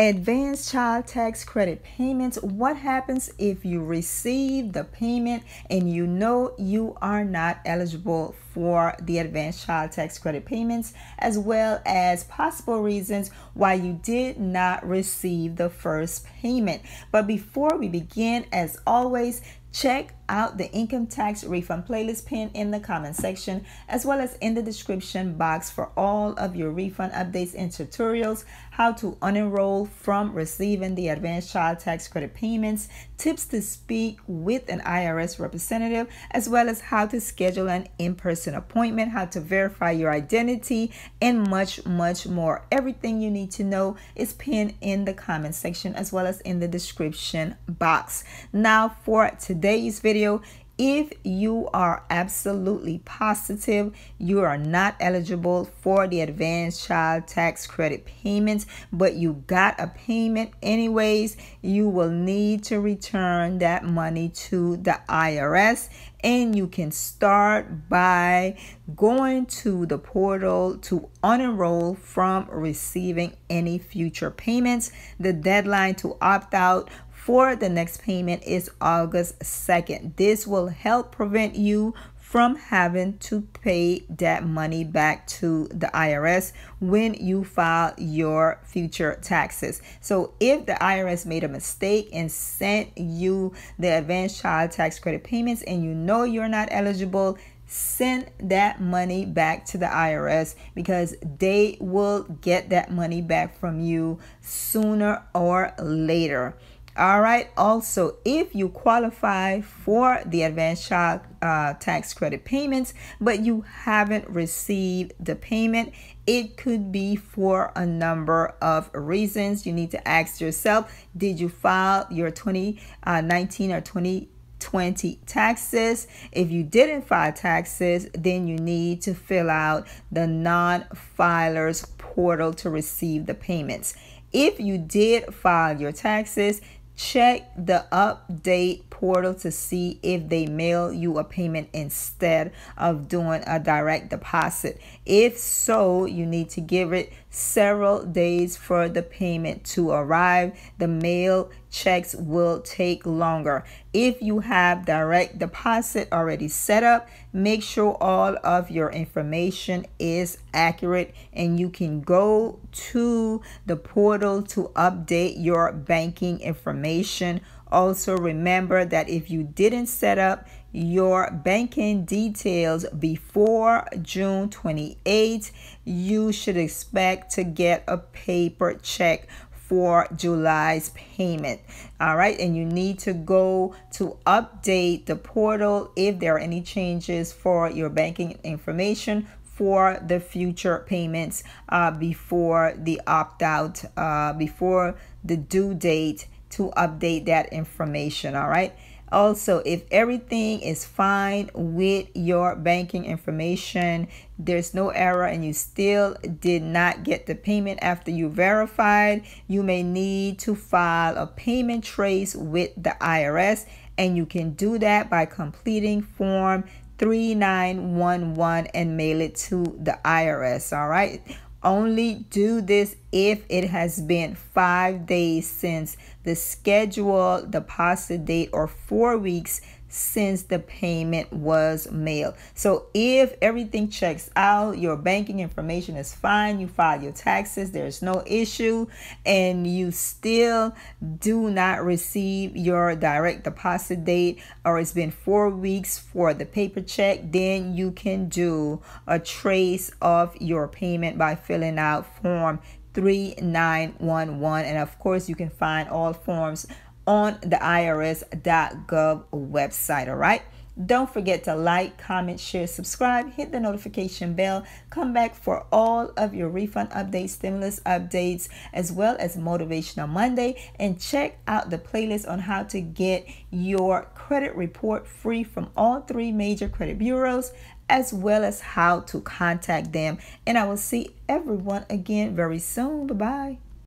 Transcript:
Advanced child tax credit payments. What happens if you receive the payment and you know you are not eligible for the advanced child tax credit payments, as well as possible reasons why you did not receive the first payment? But before we begin, as always, Check out the income tax refund playlist pin in the comment section as well as in the description box for all of your refund updates and tutorials, how to unenroll from receiving the advanced child tax credit payments, tips to speak with an IRS representative, as well as how to schedule an in-person appointment, how to verify your identity, and much, much more. Everything you need to know is pinned in the comment section as well as in the description box. Now for today today's video. If you are absolutely positive you are not eligible for the advanced child tax credit payments, but you got a payment anyways, you will need to return that money to the IRS and you can start by going to the portal to unenroll from receiving any future payments. The deadline to opt out for the next payment is August 2nd. This will help prevent you from having to pay that money back to the IRS when you file your future taxes. So, if the IRS made a mistake and sent you the advanced child tax credit payments and you know you're not eligible, send that money back to the IRS because they will get that money back from you sooner or later. All right. Also, if you qualify for the advanced child uh, tax credit payments, but you haven't received the payment, it could be for a number of reasons. You need to ask yourself Did you file your 2019 uh, or 20? 20 taxes. If you didn't file taxes, then you need to fill out the non filers portal to receive the payments. If you did file your taxes, Check the update portal to see if they mail you a payment instead of doing a direct deposit. If so, you need to give it several days for the payment to arrive. The mail checks will take longer. If you have direct deposit already set up, make sure all of your information is accurate and you can go to the portal to update your banking information. Also, remember that if you didn't set up your banking details before June 28, you should expect to get a paper check for July's payment. All right, and you need to go to update the portal if there are any changes for your banking information for the future payments uh, before the opt out, uh, before the due date to update that information. All right. Also, if everything is fine with your banking information, there's no error and you still did not get the payment after you verified, you may need to file a payment trace with the IRS and you can do that by completing form 3911 and mail it to the IRS, all right? Only do this if it has been five days since the scheduled deposit date or four weeks since the payment was mailed, So if everything checks out, your banking information is fine, you file your taxes, there's no issue, and you still do not receive your direct deposit date or it's been 4 weeks for the paper check, then you can do a trace of your payment by filling out form 3911 and of course you can find all forms on the irs.gov website, all right? Don't forget to like, comment, share, subscribe, hit the notification bell. Come back for all of your refund updates, stimulus updates, as well as Motivational Monday. And check out the playlist on how to get your credit report free from all three major credit bureaus, as well as how to contact them. And I will see everyone again very soon. Bye bye.